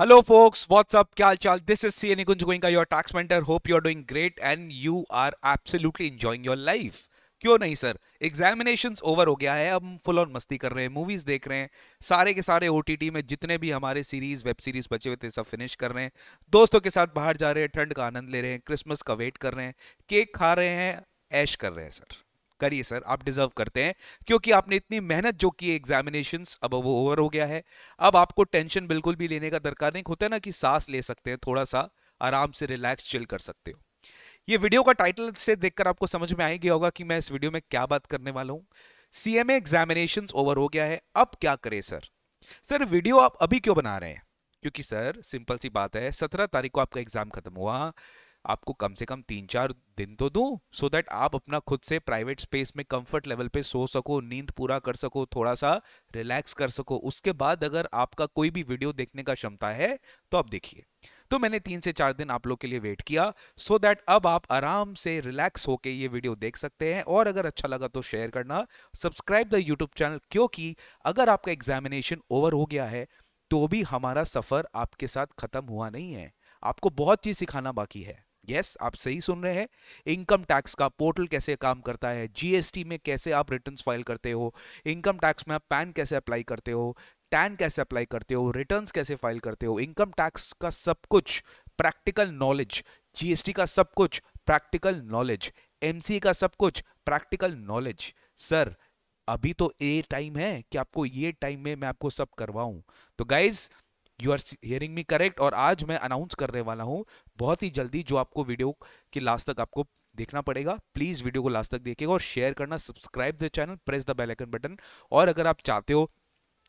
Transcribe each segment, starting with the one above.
Hello focus what's क्या चाल this is C CNE Gunj your tax mentor hope you are doing great and you are absolutely enjoying your life क्यों नहीं sir examination over हो गया है अब हम फुल ऑन मस्ती कर रहे हैं मूवीज देख रहे हैं सारे के सारे ओ में जितने भी हमारे सीरीज वेब सीरीज बचे हुए थे सब फिनिश कर रहे हैं दोस्तों के साथ बाहर जा रहे हैं ठंड का आनंद ले रहे हैं क्रिसमस का वेट कर रहे हैं केक खा रहे हैं ऐश कर रहे हैं सर करिए सर आप डिजर्व करते हैं क्योंकि आपने इतनी मेहनत जो की एग्जामिनेशन अब वो ओवर हो गया है अब आपको टेंशन बिल्कुल भी लेने का दरकार नहीं होता है ना कि सांस ले सकते हैं थोड़ा सा आराम से रिलैक्स चिल कर सकते हो ये वीडियो का टाइटल से देखकर आपको समझ में आ गया होगा कि मैं इस वीडियो में क्या बात करने वाला हूँ सीएमए एग्जामिनेशन ओवर हो गया है अब क्या करें सर सर वीडियो आप अभी क्यों बना रहे हैं क्योंकि सर सिंपल सी बात है सत्रह तारीख को आपका एग्जाम खत्म हुआ आपको कम से कम तीन चार दिन तो दूं सो so दैट आप अपना खुद से प्राइवेट स्पेस में कंफर्ट लेवल पे सो सको नींद पूरा कर सको थोड़ा सा रिलैक्स कर सको उसके बाद अगर आपका कोई भी वीडियो देखने का क्षमता है तो आप देखिए तो मैंने तीन से चार दिन आप लोग के लिए वेट किया सो so दैट अब आप आराम से रिलैक्स होकर ये वीडियो देख सकते हैं और अगर अच्छा लगा तो शेयर करना सब्सक्राइब द यूट्यूब चैनल क्योंकि अगर आपका एग्जामिनेशन ओवर हो गया है तो भी हमारा सफ़र आपके साथ ख़त्म हुआ नहीं है आपको बहुत चीज़ सिखाना बाकी है यस yes, आप सही सुन रहे हैं इनकम टैक्स का पोर्टल कैसे काम करता है जीएसटी में कैसे आप रिटर्न फाइल करते हो इनकम टैक्स में आप पैन कैसे अप्लाई करते हो टैन कैसे अप्लाई करते हो रिटर्न कैसे फाइल करते हो इनकम टैक्स का सब कुछ प्रैक्टिकल नॉलेज जीएसटी का सब कुछ प्रैक्टिकल नॉलेज एमसीए का सब कुछ प्रैक्टिकल नॉलेज सर अभी तो ये टाइम है कि आपको ये टाइम में मैं आपको सब करवाऊं तो guys you are hearing me correct और आज मैं अनाउंस करने वाला हूँ बहुत ही जल्दी जो आपको वीडियो के लास्ट तक आपको देखना पड़ेगा प्लीज़ वीडियो को लास्ट तक देखिएगा और शेयर करना subscribe the channel press the bell icon button और अगर आप चाहते हो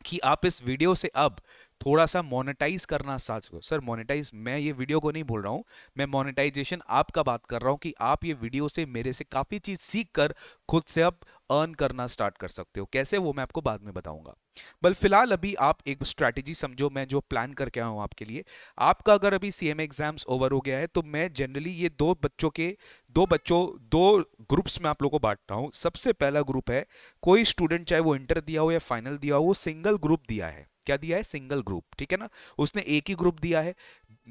कि आप इस वीडियो से अब थोड़ा सा मोनेटाइज करना साच को सर मोनेटाइज मैं ये वीडियो को नहीं बोल रहा हूँ मैं मोनेटाइजेशन आपका बात कर रहा हूँ कि आप ये वीडियो से मेरे से काफ़ी चीज़ सीख कर खुद से आप अर्न करना स्टार्ट कर सकते हो कैसे वो मैं आपको बाद में बताऊंगा बल फिलहाल अभी आप एक स्ट्रैटेजी समझो मैं जो प्लान करके आया हूँ आपके लिए आपका अगर अभी सी एम एग्जाम्स ओवर हो गया है तो मैं जनरली ये दो बच्चों के दो बच्चों दो ग्रुप्स में आप लोगों को बांटता हूँ सबसे पहला ग्रुप है कोई स्टूडेंट चाहे वो इंटर दिया हो या फाइनल दिया हो वो सिंगल ग्रुप दिया है क्या दिया है सिंगल ग्रुप ठीक है ना उसने एक ही ग्रुप दिया है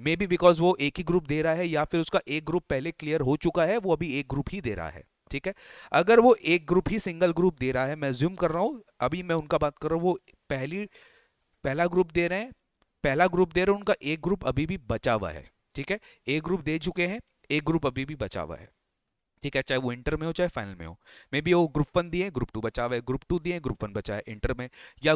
मे बी बिकॉज वो एक ही ग्रुप दे रहा है या फिर उसका एक ग्रुप पहले क्लियर हो चुका है वो अभी एक ग्रुप ही दे रहा है ठीक है अगर वो एक ग्रुप ही सिंगल ग्रुप दे रहा है मैं ज्यूम कर रहा हूँ अभी मैं उनका बात कर रहा हूँ वो पहली पहला ग्रुप दे रहे हैं पहला ग्रुप दे रहे हैं उनका एक ग्रुप अभी भी बचा हुआ है ठीक है एक ग्रुप दे चुके हैं एक ग्रुप अभी भी बचा हुआ है ठीक है चाहे वो इंटर में हो चाहे फाइनल में हो मे बी वो ग्रुप वन दिए ग्रुप टू बचा हुआ है ग्रुप टू दिए ग्रुप वन बचा है इंटर में या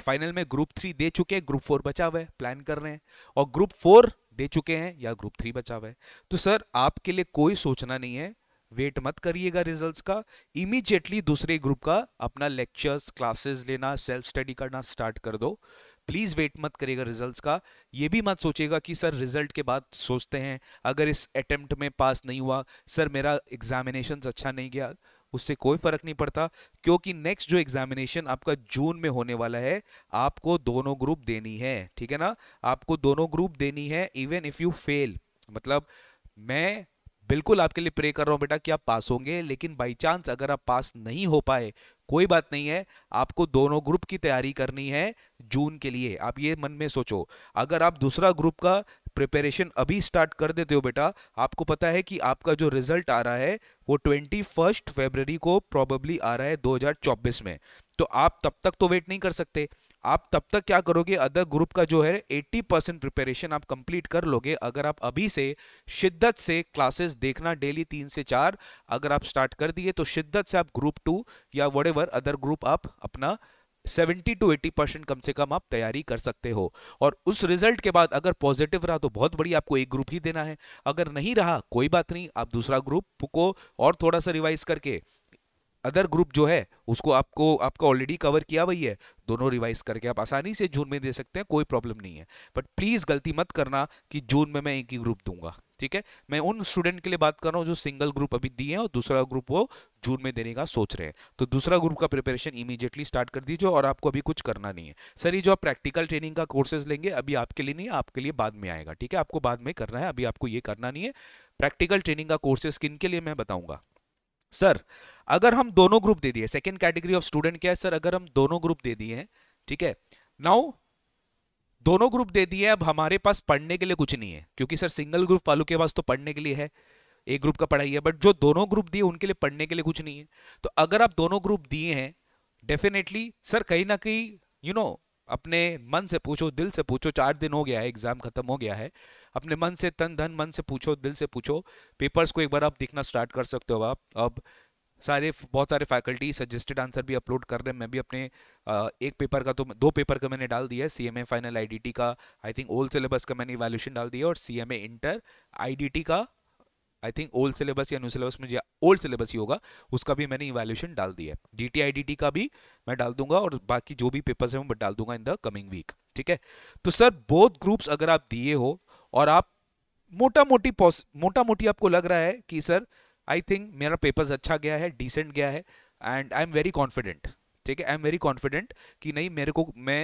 फाइनल में ग्रुप थ्री दे चुके हैं ग्रुप फोर बचा हुआ है प्लान कर रहे हैं और ग्रुप फोर दे चुके हैं या ग्रुप थ्री बचा हुआ है तो सर आपके लिए कोई सोचना नहीं है वेट मत करिएगा रिजल्ट्स का इमीजिएटली दूसरे ग्रुप का अपना लेक्चर्स क्लासेस लेना सेल्फ स्टडी करना स्टार्ट कर दो प्लीज़ वेट मत करिएगा रिजल्ट्स का ये भी मत सोचेगा कि सर रिजल्ट के बाद सोचते हैं अगर इस अटैम्प्ट में पास नहीं हुआ सर मेरा एग्जामिनेशन अच्छा नहीं गया उससे कोई फर्क नहीं पड़ता क्योंकि नेक्स्ट जो एग्जामिनेशन आपका जून में होने वाला है आपको दोनों ग्रुप देनी है ठीक है ना आपको दोनों ग्रुप देनी है इवन इफ यू फेल मतलब मैं बिल्कुल आपके लिए प्रे कर रहा हूँ बेटा कि आप पास होंगे लेकिन बाई चांस अगर आप पास नहीं हो पाए कोई बात नहीं है आपको दोनों ग्रुप की तैयारी करनी है जून के लिए आप ये मन में सोचो अगर आप दूसरा ग्रुप का प्रिपरेशन अभी स्टार्ट कर देते हो बेटा आपको पता है कि आपका जो रिजल्ट आ रहा है वो ट्वेंटी फर्स्ट को प्रॉबेबली आ रहा है 2024 में तो आप तब तक तो वेट नहीं कर सकते आप तब तक क्या करोगे अदर ग्रुप का जो है 80 परसेंट प्रिपेरेशन आप कंप्लीट कर लोगे अगर आप अभी से शिद्दत से क्लासेस देखना डेली तीन से चार अगर आप स्टार्ट कर दिए तो शिद्दत से आप ग्रुप टू या वट अदर ग्रुप आप अपना 70 टू 80 परसेंट कम से कम आप तैयारी कर सकते हो और उस रिजल्ट के बाद अगर पॉजिटिव रहा तो बहुत बड़ी आपको एक ग्रुप ही देना है अगर नहीं रहा कोई बात नहीं आप दूसरा ग्रुप को और थोड़ा सा रिवाइज करके अदर ग्रुप जो है उसको आपको आपका ऑलरेडी कवर किया हुई है दोनों रिवाइज करके आप आसानी से जून में दे सकते हैं कोई प्रॉब्लम नहीं है बट प्लीज़ गलती मत करना कि जून में मैं एक ही ग्रुप दूंगा ठीक है मैं उन स्टूडेंट के लिए बात कर रहा हूँ जो सिंगल ग्रुप अभी दिए हैं और दूसरा ग्रुप वो जून में देने का सोच रहे हैं तो दूसरा ग्रुप का प्रिपरेशन इमीजिएटली स्टार्ट कर दीजिए और आपको अभी कुछ करना नहीं है सर ये जो आप प्रैक्टिकल ट्रेनिंग का कोर्सेज लेंगे अभी आपके लिए नहीं आपके लिए बाद में आएगा ठीक है आपको बाद में करना है अभी आपको ये करना नहीं है प्रैक्टिकल ट्रेनिंग का कोर्सेज किन के लिए मैं बताऊंगा सर अगर हम दोनों ग्रुप दे दिए सेकेंड कैटेगरी ऑफ स्टूडेंट क्या है सर अगर हम दोनों ग्रुप दे दिए हैं ठीक है नाउ दोनों ग्रुप दे दिए अब हमारे पास पढ़ने के लिए कुछ नहीं है क्योंकि सर सिंगल ग्रुप वालों के पास तो पढ़ने के लिए है एक ग्रुप का पढ़ाई है बट जो दोनों ग्रुप दिए उनके लिए पढ़ने के लिए कुछ नहीं है तो अगर आप दोनों ग्रुप दिए हैं डेफिनेटली सर कहीं ना कहीं यू नो अपने मन से पूछो दिल से पूछो चार दिन हो गया है एग्जाम खत्म हो गया है अपने मन से तन धन मन से पूछो दिल से पूछो पेपर्स को एक बार आप देखना स्टार्ट कर सकते हो आप अब सारे बहुत सारे फैकल्टी सजेस्टेड आंसर भी अपलोड कर रहे हैं मैं भी अपने एक पेपर का तो दो पेपर का मैंने डाल दिया है C M A final I का आई थिंक ओल्ड सिलेबस का मैंने इवेल्यूशन डाल दिया और C M A inter I का आई थिंक ओल्ड सिलेबस या न्यू सिलेबस मुझे ओल्ड सिलेबस ही होगा उसका भी मैंने इवेल्यूशन डाल दिया है D T I D T का भी मैं डाल दूंगा और बाकी जो भी पेपर्स हैं मैं डाल दूंगा इन द कमिंग वीक ठीक है तो सर बोथ ग्रुप्स अगर आप दिए हो और आप मोटा मोटी मोटा मोटी आपको लग रहा है कि सर आई थिंक मेरा पेपर्स अच्छा गया है डिसेंट गया है and I am very confident ठीक है आई एम वेरी कॉन्फिडेंट कि नहीं मेरे को मैं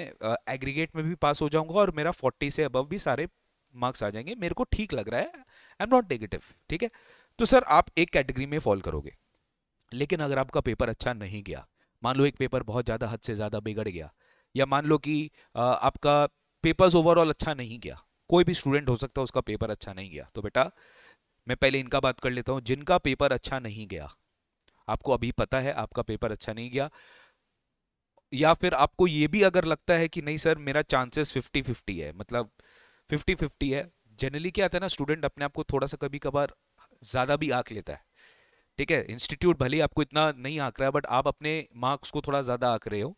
एग्रीगेट uh, में भी पास हो जाऊंगा और मेरा फोर्टी से अबव भी सारे मार्क्स आ जाएंगे मेरे को ठीक लग रहा है आई एम नॉट नेगेटिव ठीक है तो सर आप एक कैटेगरी में फॉल करोगे लेकिन अगर आपका पेपर अच्छा नहीं गया मान लो एक पेपर बहुत ज़्यादा हद से ज़्यादा बिगड़ गया या मान लो कि uh, आपका पेपर्स ओवरऑल अच्छा नहीं गया कोई भी स्टूडेंट हो सकता है उसका पेपर अच्छा नहीं गया तो बेटा मैं पहले इनका बात कर लेता हूँ जिनका पेपर अच्छा नहीं गया आपको अभी पता है आपका पेपर अच्छा नहीं गया या फिर आपको ये भी अगर लगता है कि नहीं सर मेरा चांसेस फिफ्टी फिफ्टी है मतलब फिफ्टी फिफ्टी है जनरली क्या आता है ना स्टूडेंट अपने आप को थोड़ा सा कभी कभार ज़्यादा भी आँख लेता है ठीक है इंस्टीट्यूट भले आपको इतना नहीं आँक रहा है बट आप अपने मार्क्स को थोड़ा ज़्यादा आँक रहे हो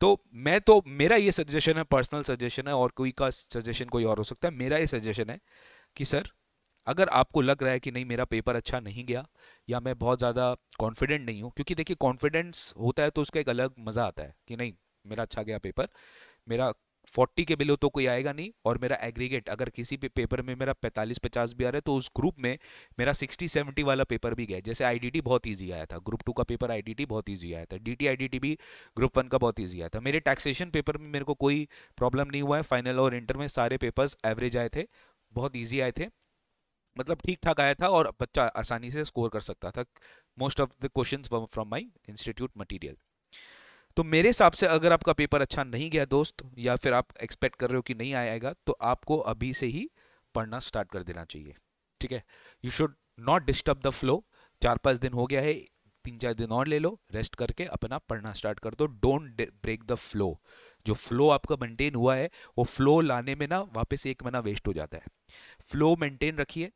तो मैं तो मेरा ये सजेशन है पर्सनल सजेशन है और कोई का सजेशन कोई और हो सकता है मेरा ये सजेशन है कि सर अगर आपको लग रहा है कि नहीं मेरा पेपर अच्छा नहीं गया या मैं बहुत ज़्यादा कॉन्फिडेंट नहीं हूँ क्योंकि देखिए कॉन्फिडेंस होता है तो उसका एक अलग मज़ा आता है कि नहीं मेरा अच्छा गया पेपर मेरा फोर्टी के बिलो तो कोई आएगा नहीं और मेरा एग्रीगेट अगर किसी भी पे पेपर में मेरा पैंतालीस पचास भी आ रहा है तो उस ग्रुप में मेरा सिक्सटी सेवेंटी वाला पेपर भी गया जैसे आईडीटी बहुत ईजी आया था ग्रुप टू का पेपर आईडीटी बहुत ईजी आया था डीटी आईडीटी भी ग्रुप वन का बहुत ईजी आया था मेरे टैक्सेशन पेपर में मेरे को कोई प्रॉब्लम नहीं हुआ है फाइनल और इंटर में सारे पेपर्स एवरेज आए थे बहुत ईजी आए थे मतलब ठीक ठाक आया था और बच्चा आसानी से स्कोर कर सकता था most of the question from my institute material तो मेरे हिसाब से अगर आपका पेपर अच्छा नहीं गया दोस्त या फिर आप एक्सपेक्ट कर रहे हो कि नहीं आएगा तो आपको अभी से ही पढ़ना स्टार्ट कर देना चाहिए ठीक है you should not disturb the flow चार पाँच दिन हो गया है तीन चार दिन और ले लो रेस्ट करके अपना पढ़ना स्टार्ट कर दो डोंट ब्रेक द फ्लो जो फ्लो आपका मेंटेन हुआ है वो फ्लो लाने में ना वापस एक महीना वेस्ट हो जाता है फ्लो मेंटेन रखिए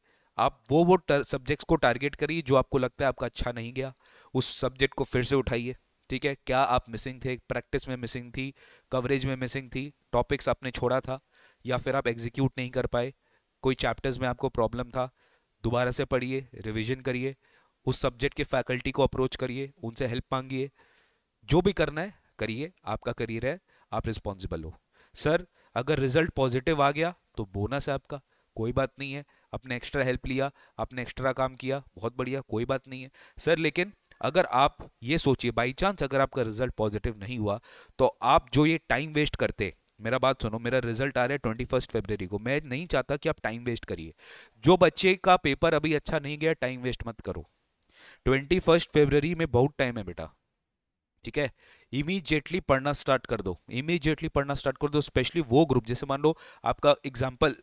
आप वो वो सब्जेक्ट्स को टारगेट करिए जो आपको लगता है आपका अच्छा नहीं गया उस सब्जेक्ट को फिर से उठाइए ठीक है क्या आप मिसिंग थे प्रैक्टिस में मिसिंग थी कवरेज में मिसिंग थी टॉपिक्स आपने छोड़ा था या फिर आप एग्जीक्यूट नहीं कर पाए कोई चैप्टर्स में आपको प्रॉब्लम था दोबारा से पढ़िए रिविजन करिए उस सब्जेक्ट के फैकल्टी को अप्रोच करिए उनसे हेल्प मांगिए जो भी करना है करिए आपका करियर है आप रिस्पॉन्सिबल हो सर अगर रिजल्ट पॉजिटिव आ गया तो बोनस है आपका कोई बात नहीं है आपने एक्स्ट्रा हेल्प लिया आपने एक्स्ट्रा काम किया बहुत बढ़िया कोई बात नहीं है सर लेकिन अगर आप ये सोचिए बाई चांस अगर आपका रिजल्ट पॉजिटिव नहीं हुआ तो आप जो ये टाइम वेस्ट करते मेरा बात सुनो मेरा रिजल्ट आ रहा है ट्वेंटी फर्स्ट फेबररी को मैं नहीं चाहता कि आप टाइम वेस्ट करिए जो बच्चे का पेपर अभी अच्छा नहीं गया टाइम वेस्ट मत करो ट्वेंटी फर्स्ट फेबररी में बहुत टाइम है बेटा ठीक है इमीजिएटली पढ़ना स्टार्ट कर दो इमीजिएटली पढ़ना स्टार्ट कर दो स्पेशली वो ग्रुप जैसे मान लो आपका एग्जाम्पल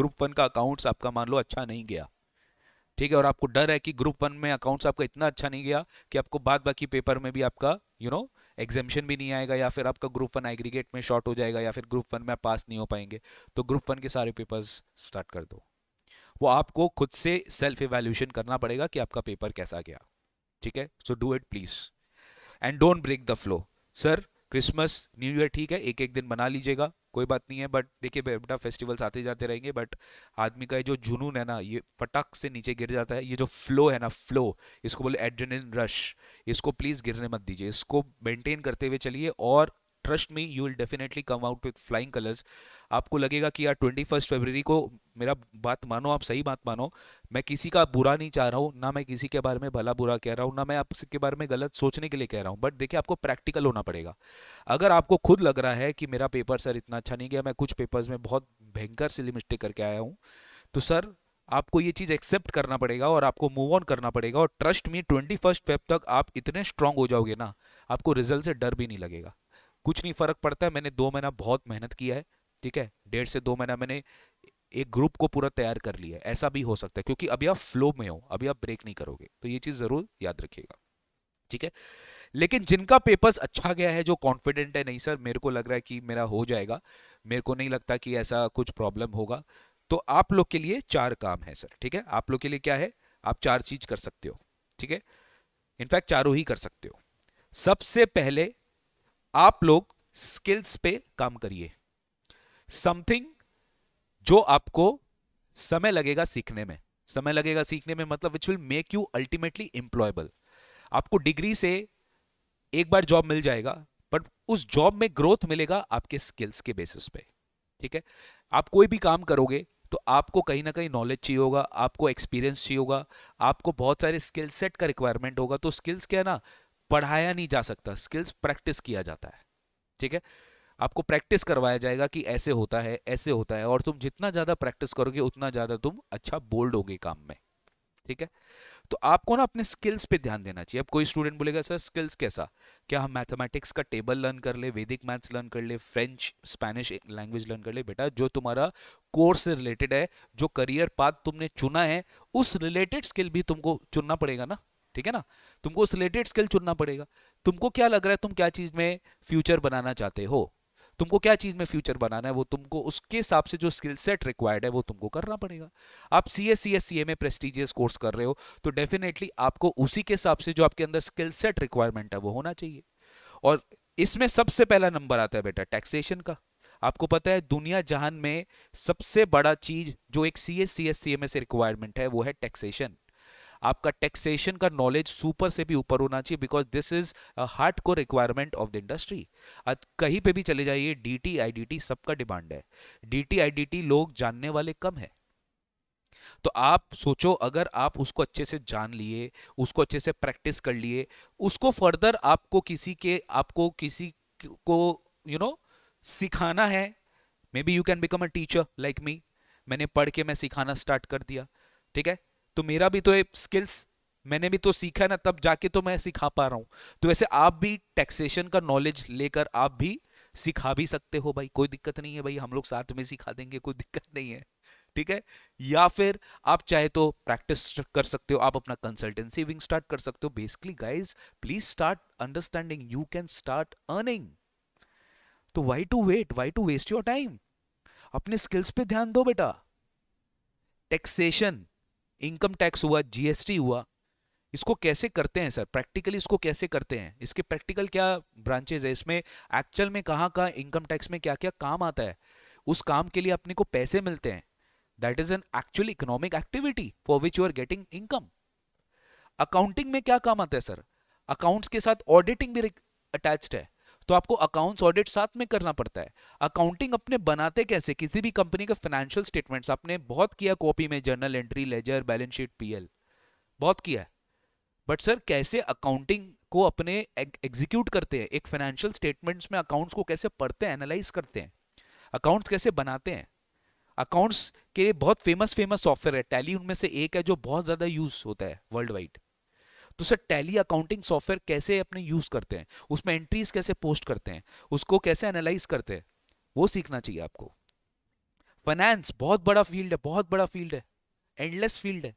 ग्रुप वन का अकाउंट्स आपका मान लो अच्छा नहीं गया ठीक है और आपको डर है कि ग्रुप वन में अकाउंट्स आपका इतना अच्छा नहीं गया कि आपको बाद बाकी पेपर में भी आपका यू नो एग्जामिशन भी नहीं आएगा या फिर आपका ग्रुप वन एग्रीगेट में शॉर्ट हो जाएगा या फिर ग्रुप वन में आप पास नहीं हो पाएंगे तो ग्रुप वन के सारे पेपर्स स्टार्ट कर दो वो आपको खुद से सेल्फ इवेल्यूशन करना पड़ेगा कि आपका पेपर कैसा गया ठीक है so do it please and don't break the flow sir Christmas new year ठीक है एक एक दिन मना लीजिएगा कोई बात नहीं है बट देखिए बेटा फेस्टिवल्स आते जाते रहेंगे बट आदमी का ये जो जुनून है ना ये फटाक से नीचे गिर जाता है ये जो फ्लो है ना फ्लो इसको बोले एड्रेनिन रश इसको प्लीज़ गिरने मत दीजिए इसको मेंटेन करते हुए चलिए और trust me you will definitely come out with flying colours आपको लगेगा कि यार ट्वेंटी फर्स्ट फेबररी को मेरा बात मानो आप सही बात मानो मैं किसी का बुरा नहीं चाह रहा हूँ ना मैं किसी के बारे में भला बुरा कह रहा हूँ ना मैं आपके बारे में गलत सोचने के लिए कह रहा हूँ बट देखिए आपको प्रैक्टिकल होना पड़ेगा अगर आपको खुद लग रहा है कि मेरा पेपर सर इतना अच्छा नहीं गया मैं कुछ पेपर्स में बहुत भयंकर सिली मिस्टेक करके आया हूँ तो सर आपको ये चीज़ एक्सेप्ट करना पड़ेगा और आपको मूव ऑन करना पड़ेगा और trust me twenty first Feb तक आप इतने स्ट्रांग हो जाओगे ना आपको रिजल्ट से डर भी नहीं लगेगा कुछ नहीं फ़र्क पड़ता है मैंने दो महीना बहुत मेहनत किया है ठीक है डेढ़ से दो महीना मैंने एक ग्रुप को पूरा तैयार कर लिया ऐसा भी हो सकता है क्योंकि अभी आप फ्लो में हो अभी आप ब्रेक नहीं करोगे तो ये चीज़ ज़रूर याद रखिएगा ठीक है लेकिन जिनका पेपर्स अच्छा गया है जो कॉन्फिडेंट है नहीं सर मेरे को लग रहा है कि मेरा हो जाएगा मेरे को नहीं लगता कि ऐसा कुछ प्रॉब्लम होगा तो आप लोग के लिए चार काम है सर ठीक है आप लोग के लिए क्या है आप चार चीज कर सकते हो ठीक है इनफैक्ट चारों ही कर सकते हो सबसे पहले आप लोग स्किल्स पे काम करिए समथिंग जो आपको समय लगेगा सीखने में समय लगेगा सीखने में मतलब which will make you ultimately employable आपको डिग्री से एक बार जॉब मिल जाएगा बट उस जॉब में ग्रोथ मिलेगा आपके स्किल्स के बेसिस पे ठीक है आप कोई भी काम करोगे तो आपको कहीं ना कहीं नॉलेज चाहिए होगा आपको एक्सपीरियंस चाहिए होगा आपको बहुत सारे स्किल सेट का रिक्वायरमेंट होगा तो स्किल्स क्या है ना पढ़ाया नहीं जा सकता स्किल्स प्रैक्टिस किया जाता है ठीक है आपको प्रैक्टिस करवाया जाएगा कि ऐसे होता है ऐसे होता है और तुम जितना ज़्यादा प्रैक्टिस करोगे उतना ज़्यादा तुम अच्छा बोल्ड होगे काम में ठीक है तो आपको ना अपने स्किल्स पे ध्यान देना चाहिए अब कोई स्टूडेंट बोलेगा सर स्किल्स कैसा क्या हम मैथमेटिक्स का टेबल लर्न कर ले वैदिक मैथ्स लर्न कर ले फ्रेंच स्पेनिश लैंग्वेज लर्न कर ले बेटा जो तुम्हारा कोर्स से रिलेटेड है जो करियर पाथ तुमने चुना है उस रिलेटेड स्किल भी तुमको चुनना पड़ेगा ना ठीक है ना तुमको उस रिलेटेड स्किल चुनना पड़ेगा तुमको क्या लग रहा है तुम क्या चीज़ में फ्यूचर बनाना चाहते हो तुमको क्या चीज़ में फ्यूचर बनाना है वो तुमको उसके हिसाब से जो स्किल सेट रिक्वायर्ड है वो तुमको करना पड़ेगा आप C S C S C ए में प्रेस्टिजियस कोर्स कर रहे हो तो डेफिनेटली आपको उसी के हिसाब से जो आपके अंदर स्किल सेट रिक्वायरमेंट है वो होना चाहिए और इसमें सबसे पहला नंबर आता है बेटा टैक्सेशन का आपको पता है दुनिया जहान में सबसे बड़ा चीज जो एक C S C S C ए में से रिक्वायरमेंट है वो है टैक्सेशन आपका टैक्सेशन का नॉलेज सुपर से भी ऊपर होना चाहिए because this is hardcore requirement of the industry कहीं पे भी चले जाइए D T I D T सबका डिमांड है D T I D T लोग जानने वाले कम है तो आप सोचो अगर आप उसको अच्छे से जान लिए उसको अच्छे से प्रैक्टिस कर लिए उसको फर्दर आपको किसी के आपको किसी को यू नो सिखाना है maybe you can become a teacher like me मैंने पढ़ के मैं सिखाना स्टार्ट कर दिया ठीक है तो मेरा भी तो स्किल्स मैंने भी तो सीखा ना तब जाके तो मैं सिखा पा रहा हूँ तो वैसे आप भी टैक्सेशन का नॉलेज लेकर आप भी सिखा भी सकते हो भाई कोई दिक्कत नहीं है भाई हम लोग साथ में सिखा देंगे कोई दिक्कत नहीं है ठीक है या फिर आप चाहे तो प्रैक्टिस कर सकते हो आप अपना कंसल्टेंसी विंग स्टार्ट कर सकते हो basically guys please start understanding you can start earning तो why to wait why to waste your time अपने स्किल्स पे ध्यान दो बेटा टैक्सेशन इनकम टैक्स हुआ जीएसटी हुआ इसको कैसे करते हैं सर प्रैक्टिकली इसको कैसे करते हैं इसके प्रैक्टिकल क्या ब्रांचेज है इसमें एक्चुअल में कहाँ कहाँ इनकम टैक्स में क्या क्या काम आता है उस काम के लिए अपने को पैसे मिलते हैं that is an actual economic activity for which you are getting income accounting में क्या काम आता है सर अकाउंट्स के साथ ऑडिटिंग भी अटैच्ड है तो आपको अकाउंट्स ऑडिट साथ में करना पड़ता है अकाउंटिंग अपने बनाते कैसे किसी भी कंपनी के फाइनेंशियल स्टेटमेंट्स आपने बहुत किया कॉपी में journal entry ledger balance sheet PL बहुत किया है बट सर कैसे अकाउंटिंग को अपने एग्जीक्यूट करते हैं एक फाइनेंशियल स्टेटमेंट्स में अकाउंट्स को कैसे पढ़ते हैं एनालाइज करते हैं अकाउंट्स कैसे बनाते हैं अकाउंट्स के लिए बहुत फेमस फेमस सॉफ्टवेयर है टैली उनमें से एक है जो बहुत ज़्यादा यूज़ होता है वर्ल्ड वाइड तो सर टैली अकाउंटिंग सॉफ्टवेयर कैसे अपने यूज करते हैं उसमें एंट्रीज कैसे पोस्ट करते हैं उसको कैसे एनालाइज करते हैं वो सीखना चाहिए आपको फाइनेंस बहुत बड़ा फील्ड है बहुत बड़ा फील्ड है एंडलेस फील्ड है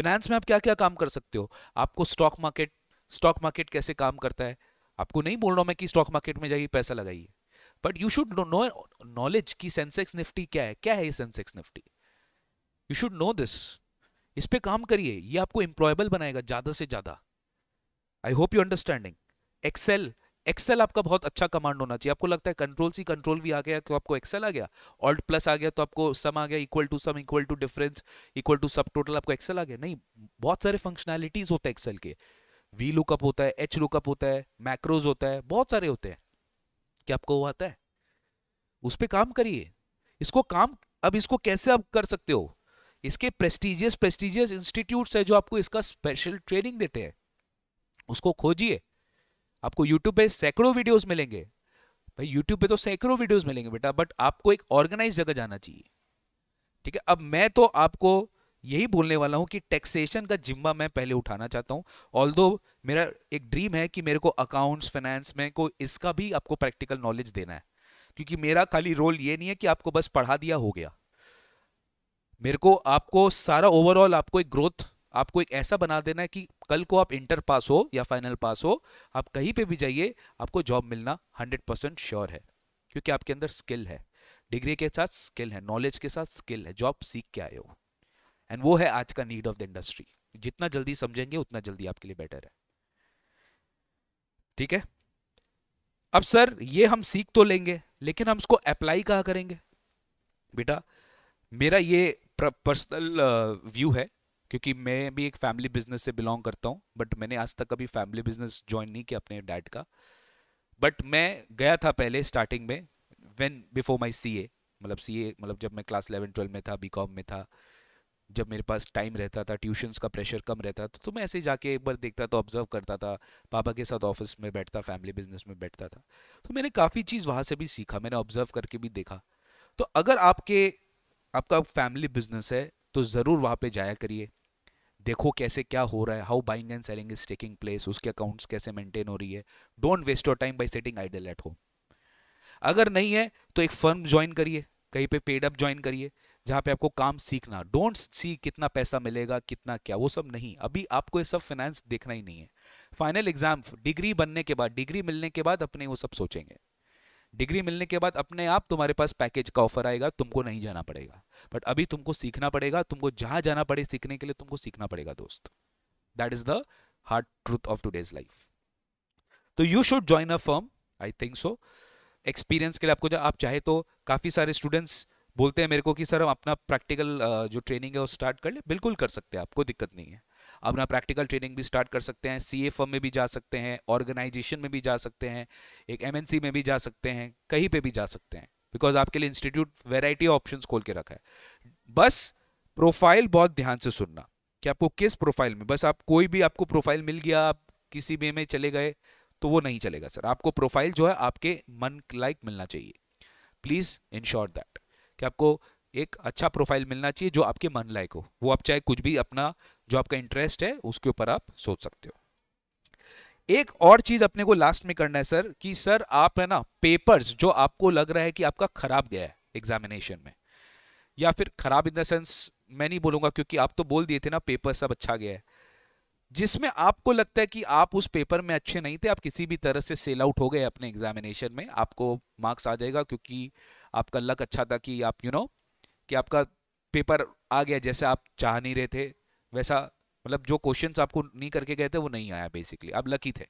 फाइनेंस में आप क्या क्या काम कर सकते हो आपको स्टॉक मार्केट स्टॉक मार्केट कैसे काम करता है आपको नहीं बोल रहा हूं मैं कि स्टॉक मार्केट में जाइए पैसा लगाइए but you should know knowledge कि सेंसेक्स निफ्टी क्या है क्या है ये Sensex Nifty you should know this इस पर काम करिए ये आपको इंप्लॉयबल बनाएगा ज़्यादा से ज़्यादा I hope you understanding Excel Excel आपका बहुत अच्छा कमांड होना चाहिए आपको लगता है कंट्रोल सी कंट्रोल भी आ गया तो आपको एक्सेल आ गया ऑल्ट प्लस आ गया तो आपको सम आ गया equal to sum equal to difference equal to subtotal आपको एक्सेल आ गया नहीं बहुत सारे फंक्शनैलिटीज होते हैं एक्सेल के वी लुकअप होता है एच लुकअप होता है मैक्रोज होता है बहुत सारे होते हैं क्या आपको वो आता है उस पर काम करिए इसको काम अब इसको कैसे आप कर सकते हो इसके प्रेस्टिजियस प्रेस्टिजियस इंस्टीट्यूट्स है जो आपको इसका स्पेशल ट्रेनिंग देते हैं उसको खोजिए आपको यूट्यूब पे सैकड़ों वीडियोस मिलेंगे भाई यूट्यूब पे तो सैकड़ों वीडियोस मिलेंगे बेटा बट आपको एक ऑर्गेनाइज जगह जाना चाहिए ठीक है अब मैं तो आपको यही बोलने वाला हूं कि टैक्सेशन का जिम्मा मैं पहले उठाना चाहता हूं ऑल मेरा एक ड्रीम है कि मेरे को अकाउंट्स फाइनेंस में को इसका भी आपको प्रैक्टिकल नॉलेज देना है क्योंकि मेरा खाली रोल ये नहीं है कि आपको बस पढ़ा दिया हो गया मेरे को आपको सारा ओवरऑल आपको एक ग्रोथ आपको एक ऐसा बना देना है कि कल को आप इंटर पास हो या फाइनल पास हो आप कहीं पे भी जाइए आपको जॉब मिलना 100 परसेंट श्योर है क्योंकि आपके अंदर स्किल है डिग्री के साथ स्किल है नॉलेज के साथ स्किल है जॉब सीख के आए हो एंड वो है आज का नीड ऑफ द इंडस्ट्री जितना जल्दी समझेंगे उतना जल्दी आपके लिए बेटर है ठीक है अब सर ये हम सीख तो लेंगे लेकिन हम उसको अप्लाई कहा करेंगे बेटा मेरा ये पर्सनल व्यू uh, है क्योंकि मैं भी एक फैमिली बिजनेस से बिलोंग करता हूँ बट मैंने आज तक कभी फैमिली बिजनेस ज्वाइन नहीं किया अपने डैड का बट मैं गया था पहले स्टार्टिंग में वेन बिफोर माई सी ए मतलब सी ए मतलब जब मैं क्लास इलेवन ट्वेल्व में था बी कॉम में था जब मेरे पास टाइम रहता था ट्यूशन्स का प्रेशर कम रहता था तो मैं ऐसे जाके एक बार देखता था ऑब्जर्व करता था पापा के साथ ऑफिस में बैठता फैमिली बिजनेस में बैठता था तो मैंने काफ़ी चीज़ वहाँ से भी सीखा मैंने ऑब्जर्व करके भी देखा तो अगर आपके आपका फैमिली बिजनेस है तो ज़रूर वहाँ पे जाया करिए देखो कैसे क्या हो रहा है how buying and selling is taking place उसके अकाउंट्स कैसे मेंटेन हो रही है don't waste your time by sitting idle at home अगर नहीं है तो एक फर्म ज्वाइन करिए कहीं पे पेड अप ज्वाइन करिए जहाँ पे आपको काम सीखना डोंट सी कितना पैसा मिलेगा कितना क्या वो सब नहीं अभी आपको ये सब फाइनेंस देखना ही नहीं है फाइनल एग्जाम डिग्री बनने के बाद डिग्री मिलने के बाद अपने वो सब सोचेंगे डिग्री मिलने के बाद अपने आप तुम्हारे पास पैकेज का ऑफर आएगा तुमको नहीं जाना पड़ेगा बट अभी तुमको सीखना पड़ेगा तुमको जहां जाना पड़े सीखने के लिए तुमको सीखना पड़ेगा दोस्त that is the hard truth of today's life तो you should join a firm I think so experience के लिए आपको आप चाहे तो काफ़ी सारे स्टूडेंट्स बोलते हैं मेरे को कि सर हम अपना प्रैक्टिकल जो ट्रेनिंग है वो स्टार्ट कर ले बिल्कुल कर सकते हैं आपको दिक्कत नहीं है अपना प्रैक्टिकल ट्रेनिंग भी स्टार्ट कर सकते हैं सी ए फर्म में भी जा सकते हैं ऑर्गेनाइजेशन में भी जा सकते हैं एक एम में भी जा सकते हैं कहीं पे भी जा सकते हैं बिकॉज आपके लिए इंस्टीट्यूट वेराइटी ऑप्शन खोल के रखा है बस प्रोफाइल बहुत ध्यान से सुनना कि आपको किस प्रोफाइल में बस आप कोई भी आपको प्रोफाइल मिल गया आप किसी भी में चले गए तो वो नहीं चलेगा सर आपको प्रोफाइल जो है आपके मन लाइक मिलना चाहिए प्लीज़ इंश्योर दैट कि आपको एक अच्छा प्रोफाइल मिलना चाहिए जो आपके मन लायक हो वो आप चाहे कुछ भी अपना जो आपका इंटरेस्ट है उसके ऊपर आप सोच सकते हो एक और चीज अपने को लास्ट में करना है सर कि सर आप है ना पेपर्स जो आपको लग रहा है कि आपका खराब गया है एग्जामिनेशन में या फिर खराब इन द सेंस मैं नहीं बोलूंगा क्योंकि आप तो बोल दिए थे ना पेपर सब अच्छा गया है जिसमें आपको लगता है कि आप उस पेपर में अच्छे नहीं थे आप किसी भी तरह से सेल आउट हो गए अपने एग्जामिनेशन में आपको मार्क्स आ जाएगा क्योंकि आपका लक अच्छा था कि आप यू you नो know, कि आपका पेपर आ गया जैसे आप चाह नहीं रहे थे वैसा मतलब जो क्वेश्चन आपको नहीं करके गए थे वो नहीं आया बेसिकली आप लकी थे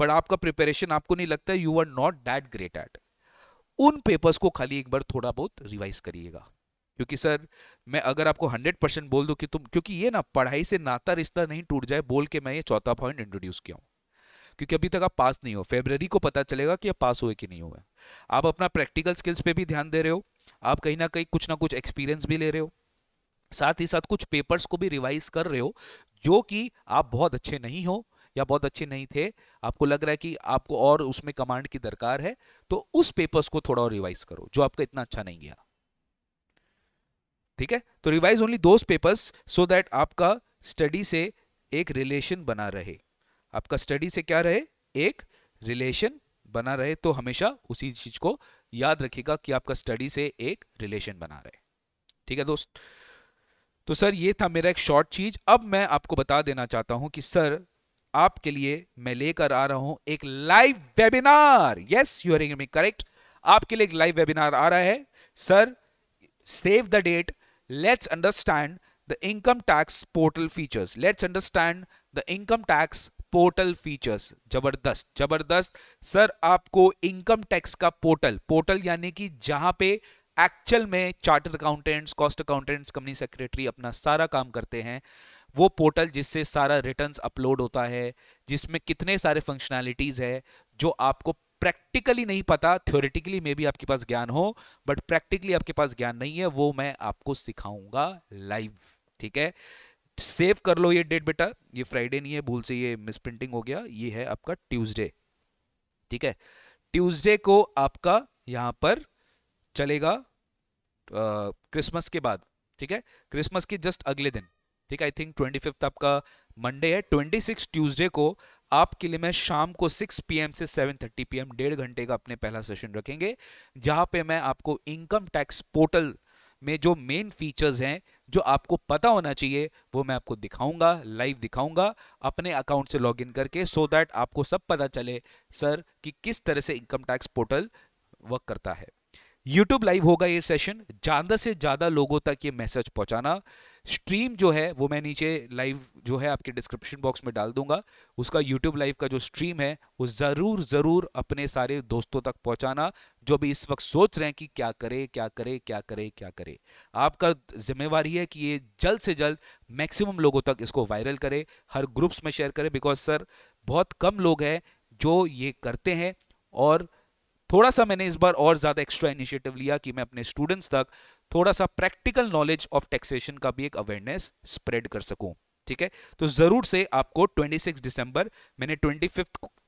बट आपका प्रिपरेशन आपको नहीं लगता you are not that great at उन पेपर्स को खाली एक बार थोड़ा बहुत रिवाइज करिएगा क्योंकि सर मैं अगर आपको 100 परसेंट बोल दूं कि तुम क्योंकि ये ना पढ़ाई से नाता रिश्ता नहीं टूट जाए बोल के मैं ये चौथा पॉइंट इंट्रोड्यूस किया हूं क्योंकि अभी तक आप पास नहीं हो फेबररी को पता चलेगा कि आप पास हुए कि नहीं हुए आप अपना प्रैक्टिकल स्किल्स पे भी ध्यान दे रहे हो आप कहीं ना कहीं कुछ ना कुछ एक्सपीरियंस भी ले रहे हो साथ ही साथ कुछ पेपर्स को भी रिवाइज कर रहे हो जो कि आप बहुत अच्छे नहीं हो या बहुत अच्छे नहीं थे आपको लग रहा है कि आपको और उसमें कमांड की दरकार है तो उस पेपर्स को थोड़ा और रिवाइज करो जो आपका इतना अच्छा नहीं गया ठीक है तो रिवाइज ओनली दो पेपर्स सो दैट आपका स्टडी से एक रिलेशन बना रहे आपका स्टडी से क्या रहे एक रिलेशन बना रहे तो हमेशा उसी चीज को याद रखिएगा कि आपका स्टडी से एक रिलेशन बना रहे ठीक है दोस्त तो सर ये था मेरा एक शॉर्ट चीज अब मैं आपको बता देना चाहता हूं कि सर आपके लिए मैं लेकर आ रहा हूं एक live webinar yes you are me correct आपके लिए एक लाइव वेबिनार आ रहा है sir save the date let's understand the income tax portal features let's understand the income tax portal features जबरदस्त जबरदस्त सर आपको इनकम टैक्स का पोर्टल पोर्टल यानी कि जहां पे एक्चुअल में chartered accountants cost accountants company secretary अपना सारा काम करते हैं वो पोर्टल जिससे सारा रिटर्न्स अपलोड होता है जिसमें कितने सारे फंक्शनैलिटीज़ है जो आपको प्रैक्टिकली नहीं पता थ्योरेटिकली मे भी आपके पास ज्ञान हो बट प्रैक्टिकली आपके पास ज्ञान नहीं है वो मैं आपको सिखाऊंगा लाइव ठीक है सेव कर लो ये डेट बेटा ये फ्राइडे नहीं है भूल से ये मिस प्रिंटिंग हो गया ये है आपका ट्यूजडे ठीक है ट्यूजडे को आपका यहां पर चलेगा क्रिसमस के बाद ठीक है क्रिसमस के जस्ट अगले दिन ठीक आई थिंक ट्वेंटी फिफ्थ आपका मंडे है ट्वेंटी सिक्स ट्यूजडे को आपके लिए मैं शाम को 6 पीएम से 7:30 पीएम डेढ़ घंटे का अपने पहला सेशन रखेंगे जहां पे मैं आपको इनकम टैक्स पोर्टल में जो मेन फीचर्स हैं जो आपको पता होना चाहिए वो मैं आपको दिखाऊंगा लाइव दिखाऊंगा अपने अकाउंट से लॉगिन करके सो so दैट आपको सब पता चले सर कि किस तरह से इनकम टैक्स पोर्टल वर्क करता है यूट्यूब लाइव होगा ये सेशन ज़्यादा से ज़्यादा लोगों तक ये मैसेज पहुंचाना स्ट्रीम जो है वो मैं नीचे लाइव जो है आपके डिस्क्रिप्शन बॉक्स में डाल दूंगा उसका यूट्यूब लाइव का जो स्ट्रीम है वो ज़रूर ज़रूर अपने सारे दोस्तों तक पहुंचाना जो भी इस वक्त सोच रहे हैं कि क्या करे क्या करे क्या करे क्या करे आपका जिम्मेवारी है कि ये जल्द से जल्द मैक्सिमम लोगों तक इसको वायरल करे हर ग्रुप्स में शेयर करे बिकॉज सर बहुत कम लोग हैं जो ये करते हैं और थोड़ा सा मैंने इस बार और ज़्यादा एक्स्ट्रा इनिशिएटिव लिया कि मैं अपने स्टूडेंट्स तक थोड़ा सा प्रैक्टिकल नॉलेज ऑफ टैक्सेशन का भी एक अवेयरनेस स्प्रेड कर सकूं ठीक है तो ज़रूर से आपको 26 दिसंबर मैंने 25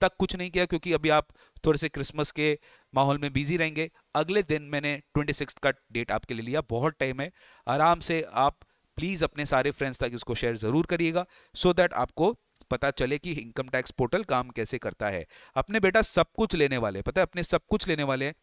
तक कुछ नहीं किया क्योंकि अभी आप थोड़े से क्रिसमस के माहौल में बिजी रहेंगे अगले दिन मैंने 26 का डेट आपके लिए लिया बहुत टाइम है आराम से आप प्लीज़ अपने सारे फ्रेंड्स तक इसको शेयर ज़रूर करिएगा सो so दैट आपको पता चले कि इनकम टैक्स पोर्टल काम कैसे करता है अपने बेटा सब कुछ लेने वाले पता है अपने सब कुछ लेने वाले हैं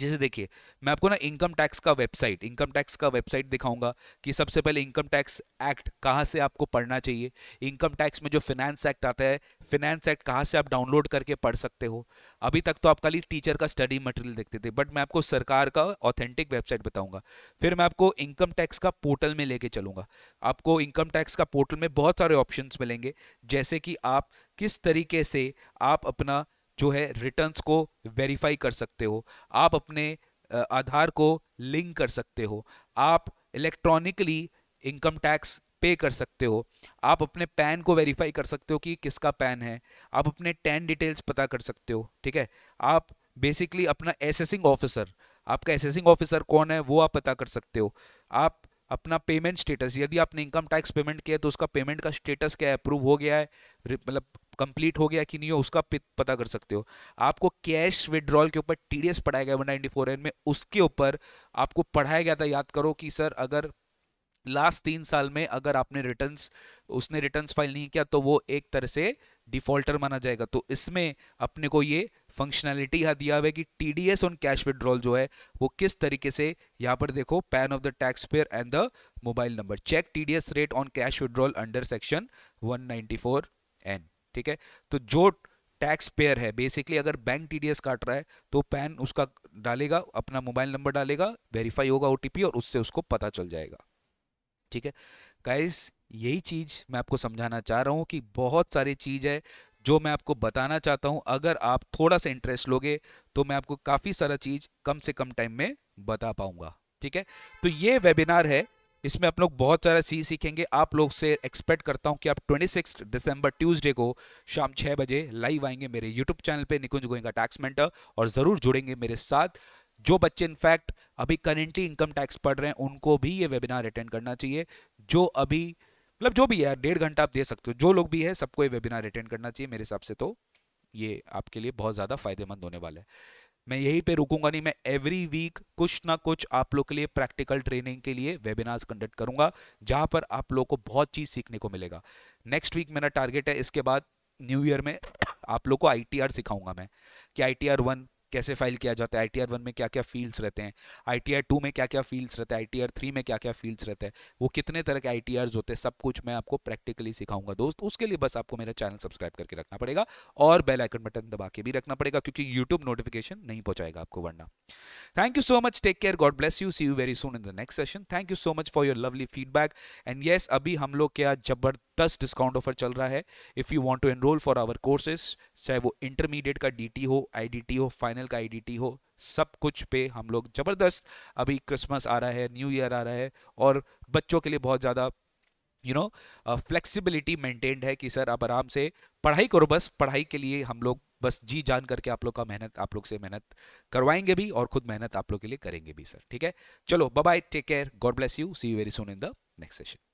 जैसे देखिए मैं आपको ना इनकम टैक्स का वेबसाइट इनकम टैक्स का वेबसाइट दिखाऊंगा कि सबसे पहले इनकम टैक्स एक्ट कहाँ से आपको पढ़ना चाहिए इनकम टैक्स में जो फिनेंस एक्ट आता है फिनेंस एक्ट कहाँ से आप डाउनलोड करके पढ़ सकते हो अभी तक तो आप खाली टीचर का स्टडी मटेरियल देखते थे बट मैं आपको सरकार का ऑथेंटिक वेबसाइट बताऊँगा फिर मैं आपको इनकम टैक्स का पोर्टल में लेके चलूँगा आपको इनकम टैक्स का पोर्टल में बहुत सारे ऑप्शन मिलेंगे जैसे कि आप किस तरीके से आप अपना जो है रिटर्न्स को वेरीफाई कर सकते हो आप अपने आधार को लिंक कर सकते हो आप इलेक्ट्रॉनिकली इनकम टैक्स पे कर सकते हो आप अपने पैन को वेरीफाई कर सकते हो कि किसका पैन है आप अपने टेन डिटेल्स पता कर सकते हो ठीक है आप बेसिकली अपना एसेसिंग ऑफिसर आपका एसेसिंग ऑफिसर कौन है वो आप पता कर सकते हो आप अपना पेमेंट स्टेटस यदि आपने इनकम टैक्स पेमेंट किया तो उसका पेमेंट का स्टेटस क्या है अप्रूव हो गया है मतलब कंप्लीट हो गया कि नहीं हो उसका पता कर सकते हो आपको कैश विड्रॉल के ऊपर टी डी एस पढ़ाया गया वन नाइनटी फोर एन में उसके ऊपर आपको पढ़ाया गया था याद करो कि सर अगर लास्ट तीन साल में अगर आपने रिटर्न्स उसने रिटर्न्स फाइल नहीं किया तो वो एक तरह से डिफॉल्टर माना जाएगा तो इसमें अपने को ये फंक्शनैलिटी यहाँ दिया हुआ है कि T D S on cash withdrawal जो है वो किस तरीके से यहाँ पर देखो PAN of the tax payer and the mobile number check T D S rate on cash withdrawal under section one ninety four N ठीक है तो जो टैक्स पेयर है बेसिकली अगर बैंक टीडीएस काट रहा है तो पैन उसका डालेगा अपना मोबाइल नंबर डालेगा वेरीफाई होगा ओटीपी और उससे उसको पता चल जाएगा ठीक है गाइस यही चीज़ मैं आपको समझाना चाह रहा हूँ कि बहुत सारी चीज़ है जो मैं आपको बताना चाहता हूँ अगर आप थोड़ा सा इंटरेस्ट लोगे तो मैं आपको काफ़ी सारा चीज़ कम से कम टाइम में बता पाऊंगा ठीक है तो ये वेबिनार है इसमें आप लोग बहुत सारा चीज सीखेंगे आप लोग से एक्सपेक्ट करता हूं कि आप 26 दिसंबर ट्यूसडे को शाम 6 बजे लाइव आएंगे मेरे यूट्यूब चैनल पे निकुंज का टैक्स मेंटर और ज़रूर जुड़ेंगे मेरे साथ जो बच्चे इनफैक्ट अभी करेंटली इनकम टैक्स पढ़ रहे हैं उनको भी ये वेबिनार अटेंड करना चाहिए जो अभी मतलब जो भी है डेढ़ घंटा आप दे सकते हो जो लोग भी है सबको ये वेबिनार अटेंड करना चाहिए मेरे हिसाब से तो ये आपके लिए बहुत ज़्यादा फायदेमंद होने वाला है मैं यहीं पे रुकूंगा नहीं मैं एवरी वीक कुछ ना कुछ आप लोग के लिए प्रैक्टिकल ट्रेनिंग के लिए वेबिनार्स कंडक्ट करूंगा जहां पर आप लोग को बहुत चीज़ सीखने को मिलेगा नेक्स्ट वीक मेरा टारगेट है इसके बाद न्यू ईयर में आप लोग को आई सिखाऊंगा मैं कि आई टी वन कैसे फाइल किया जाता है आई टी आर वन में क्या क्या फील्ड्स रहते हैं आई टी आर टू में क्या क्या फील्ड्स रहते हैं आई टी आर थ्री में क्या क्या फील्ड्स रहते हैं वो कितने तरह के आई टी आर होते हैं सब कुछ मैं आपको प्रैक्टिकली सिखाऊंगा दोस्त उसके लिए बस आपको मेरा चैनल सब्सक्राइब करके रखना पड़ेगा और बेल आइकन बटन दबा के भी रखना पड़ेगा क्योंकि यूट्यूब नोटिफिकेशन नहीं पहुंचाएगा आपको वरना thank you so much take care God bless you see you very soon in the next session thank you so much for your lovely feedback and yes अभी हम लोग क्या जबरदस्त डिस्काउंट ऑफर चल रहा है if you want to enrol for our courses चाहे वो इंटरमीडिएट का डी हो आई हो फाइनल चैनल का आईडीटी हो सब कुछ पे हम लोग ज़बरदस्त अभी क्रिसमस आ रहा है न्यू ईयर आ रहा है और बच्चों के लिए बहुत ज़्यादा यू नो फ्लेक्सिबिलिटी मेंटेन्ड है कि सर आप आराम से पढ़ाई करो बस पढ़ाई के लिए हम लोग बस जी जान करके आप लोग का मेहनत आप लोग से मेहनत करवाएंगे भी और खुद मेहनत आप लोग के लिए करेंगे भी सर ठीक है चलो bye take care God bless you see you very soon in the next session